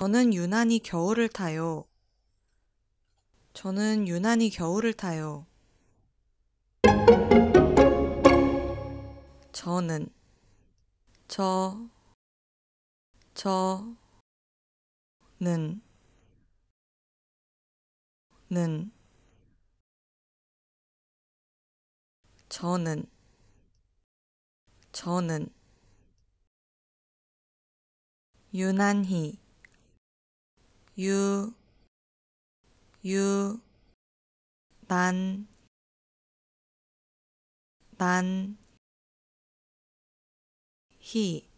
저는 유난히 겨울을 타요. 저는 유난히 겨울을 타요. 저는 저, 저, 는, 는, 저는, 저는, 유난히, 유, 유, 만, 만, 히,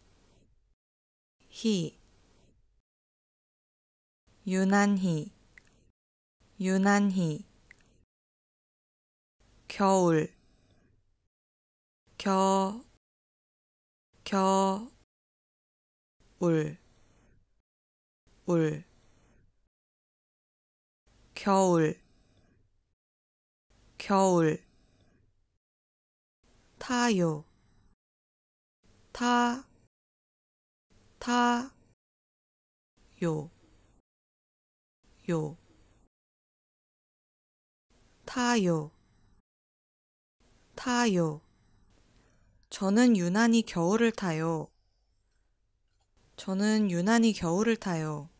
히, 유난히, 유난히, 겨울, 겨, 겨, 울, 울. 겨울 겨울 타요 타 타요 요 타요 타요 저는 유난히 겨울을 타요. 저는 유난히 겨울을 타요.